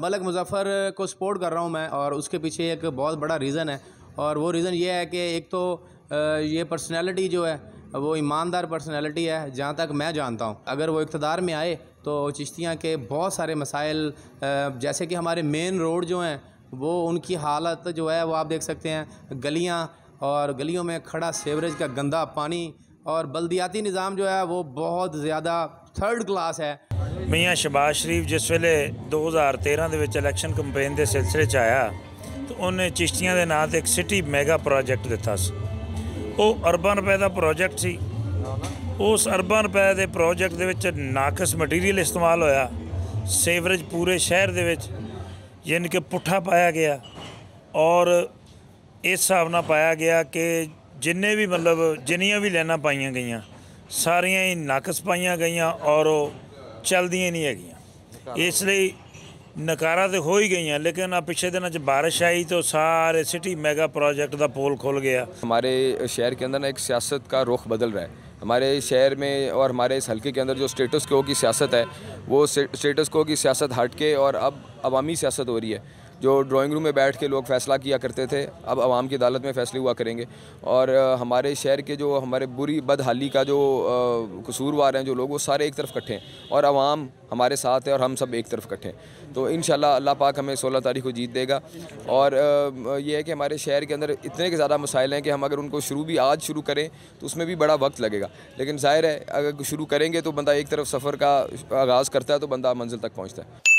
मलक मुजफ़र को सपोर्ट कर रहा हूँ मैं और उसके पीछे एक बहुत बड़ा रीज़न है और वो रीज़न ये है कि एक तो ये पर्सनैलिटी जो है वो ईमानदार पर्सनैलिटी है जहाँ तक मैं जानता हूँ अगर वो इकतदार में आए तो चिश्तियाँ के बहुत सारे मसाइल जैसे कि हमारे मेन रोड जो हैं वो उनकी हालत जो है वो आप देख सकते हैं गलियाँ और गलियों में खड़ा सेवरेज का गंदा पानी और बल्दियाती निज़ाम जो है वो बहुत ज़्यादा थर्ड क्लास है ਮੀਆਂ ਸ਼ਬਾਸ਼ ਸ਼ਰੀਫ ਜਿਸ ਵੇਲੇ 2013 ਦੇ ਵਿੱਚ ਇਲੈਕਸ਼ਨ ਕੈਂਪੇਨ ਦੇ ਸਿਲਸਿਲੇ 'ਚ ਆਇਆ ਤਾਂ ਉਹਨੇ ਚਿਸ਼ਤੀਆਂ ਦੇ ਨਾਂ ਤੇ ਇੱਕ ਸਿਟੀ ਮੈਗਾ ਪ੍ਰੋਜੈਕਟ ਦਿੱਤਾ ਸੀ ਉਹ ਅਰਬਾਂ ਰੁਪਏ ਦਾ ਪ੍ਰੋਜੈਕਟ ਸੀ ਉਸ ਅਰਬਾਂ ਰੁਪਏ ਦੇ ਪ੍ਰੋਜੈਕਟ ਦੇ ਵਿੱਚ ਨਾਕਸ ਮਟੀਰੀਅਲ ਇਸਤੇਮਾਲ ਹੋਇਆ ਸੇਵਰੇਜ ਪੂਰੇ ਸ਼ਹਿਰ ਦੇ ਵਿੱਚ ਯਾਨੀ ਕਿ ਪੁੱਠਾ ਪਾਇਆ ਗਿਆ ਔਰ ਇਸ ਹਿਸਾਬ ਨਾਲ ਪਾਇਆ ਗਿਆ ਕਿ ਜਿੰਨੇ ਵੀ ਮਤਲਬ ਜਿੰਨੀਆਂ ਵੀ ਲੈਣਾ ਪਾਈਆਂ ਗਈਆਂ ਸਾਰੀਆਂ ਹੀ ਨਾਕਸ ਪਾਈਆਂ ਗਈਆਂ ਔਰ ਉਹ ਚੱਲਦੀਆਂ नहीं है इसलिए नकारा तो हो ही गई हैं लेकिन ਆ पिछले दिन 'ਚ बारिश आई तो सारे सिटी मेगा प्रोजेक्ट का पोल खोल गया हमारे शहर के अंदर ना एक सियासत का रुख बदल रहा है हमारे शहर में और हमारे इस हल्के के अंदर जो स्टेटस को की सियासत है वो स्टेटस को की सियासत हट के और अब अवामी सियासत हो रही है जो ड्राइंग रूम में बैठ के लोग फ़ैसला किया करते थे अब आवाम की अदालत में फ़ैसले हुआ करेंगे और हमारे शहर के जो हमारे बुरी बदहाली का जो कसूरवार हैं जो लोग वो सारे एक तरफ इकट्ठे हैं और आवाम हमारे साथ है और हम सब एक तरफ इकट्ठे हैं तो इन अल्लाह पाक हमें सोलह तारीख को जीत देगा और ये है कि हमारे शहर के अंदर इतने के ज़्यादा मसाइल हैं कि हम अगर उनको शुरू भी आज शुरू करें तो उसमें भी बड़ा वक्त लगेगा लेकिन ज़ाहिर है अगर शुरू करेंगे तो बंदा एक तरफ सफ़र का आगाज़ करता है तो बंदा मंजिल तक पहुँचता है